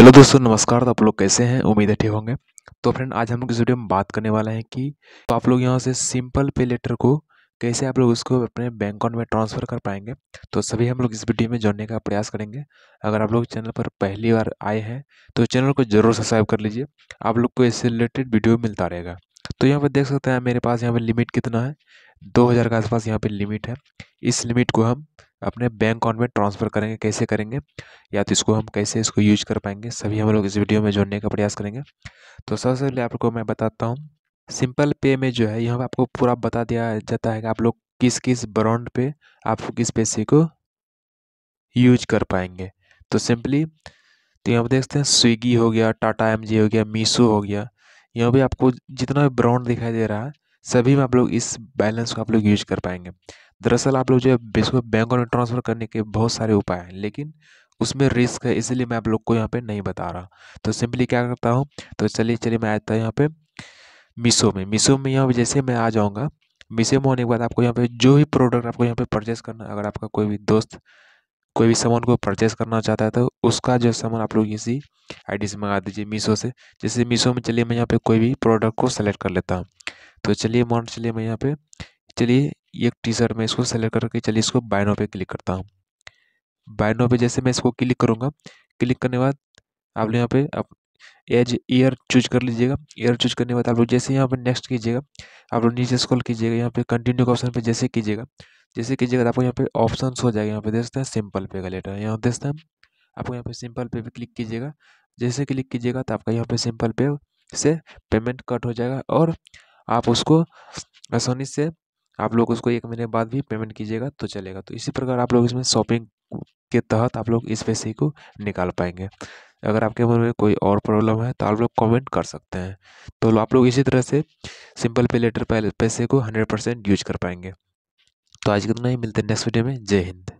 hello दोस्तों नमस्कार तो आप लोग कैसे हैं उम्मीद है ठीक होंगे तो फ्रेंड आज हम इस वीडियो में बात करने वाले हैं कि तो आप लोग यहाँ से सिंपल पे लेटर को कैसे आप लोग उसको अपने बैंक अकाउंट में ट्रांसफ़र कर पाएंगे तो सभी हम लोग इस वीडियो में जानने का प्रयास करेंगे अगर आप लोग चैनल पर पहली बार आए हैं तो चैनल को ज़रूर सब्सक्राइब कर लीजिए आप लोग को इससे रिलेटेड वीडियो मिलता रहेगा तो यहाँ पर देख सकते हैं मेरे पास यहाँ पर लिमिट कितना है दो हज़ार के आसपास यहाँ पर लिमिट है इस लिमिट को हम अपने बैंक अकाउंट में ट्रांसफ़र करेंगे कैसे करेंगे या तो इसको हम कैसे इसको यूज कर पाएंगे सभी हम लोग इस वीडियो में जोड़ने का प्रयास करेंगे तो सबसे पहले आपको मैं बताता हूँ सिंपल पे में जो है पर आपको पूरा बता दिया जाता है कि आप लोग किस किस ब्रांड पे आप किस पैसे को यूज कर पाएंगे तो सिंपली तो यहाँ पर देखते हैं स्विगी हो गया टाटा एम हो गया मीशो हो गया यहाँ भी आपको जितना भी ब्रांड दिखाई दे रहा है सभी में आप लोग इस बैलेंस को आप लोग यूज कर पाएंगे दरअसल आप लोग जो है इसको बैंकों में ट्रांसफ़र करने के बहुत सारे उपाय हैं लेकिन उसमें रिस्क है इसलिए मैं आप लोग को यहाँ पे नहीं बता रहा तो सिंपली क्या करता हूँ तो चलिए चलिए मैं आ जाता हूँ यहाँ पे मीशो में मीशो में यहाँ जैसे मैं आ जाऊँगा मीशो में होने के बाद आपको यहाँ पे जो भी प्रोडक्ट आपको यहाँ पे परचेस करना अगर आपका कोई भी दोस्त कोई भी सामान को परचेस करना चाहता है तो उसका जो सामान आप लोग इसी आई से मंगा दीजिए मीशो से जैसे मीशो में चलिए मैं यहाँ पर कोई भी प्रोडक्ट को सेलेक्ट कर लेता हूँ तो चलिए मान चलिए मैं यहाँ पे चलिए एक टी शर्ट में इसको सेलेक्ट करके चलिए इसको बाइनो पे क्लिक करता हूँ बाइनो पे जैसे मैं इसको क्लिक करूँगा क्लिक करने के बाद आप लोग यहाँ पे आप एज ईयर चूज कर लीजिएगा ईयर चूज करने के बाद आप लोग जैसे यहाँ पे नेक्स्ट कीजिएगा आप लोग नीचे स्कॉल कीजिएगा यहाँ पे कंटिन्यू के ऑप्शन पे जैसे कीजिएगा जैसे कीजिएगा तो आपको यहाँ पे ऑप्शन हो जाएगा यहाँ पे देखते हैं सिंपल पे का लेटर यहाँ देखते हैं आपको यहाँ पे सिंपल पे भी क्लिक कीजिएगा जैसे क्लिक कीजिएगा तो आपका यहाँ पे सिंपल पे से पेमेंट कट हो जाएगा और आप उसको आसानी से आप लोग उसको एक महीने बाद भी पेमेंट कीजिएगा तो चलेगा तो इसी प्रकार आप लोग इसमें शॉपिंग के तहत आप लोग इस पैसे को निकाल पाएंगे अगर आपके मन में कोई और प्रॉब्लम है तो आप लोग कमेंट कर सकते हैं तो आप लोग इसी तरह से सिंपल पे लेटर पैसे को हंड्रेड परसेंट यूज कर पाएंगे तो आज के दिन ही मिलते हैं नेक्स्ट वीडियो में जय हिंद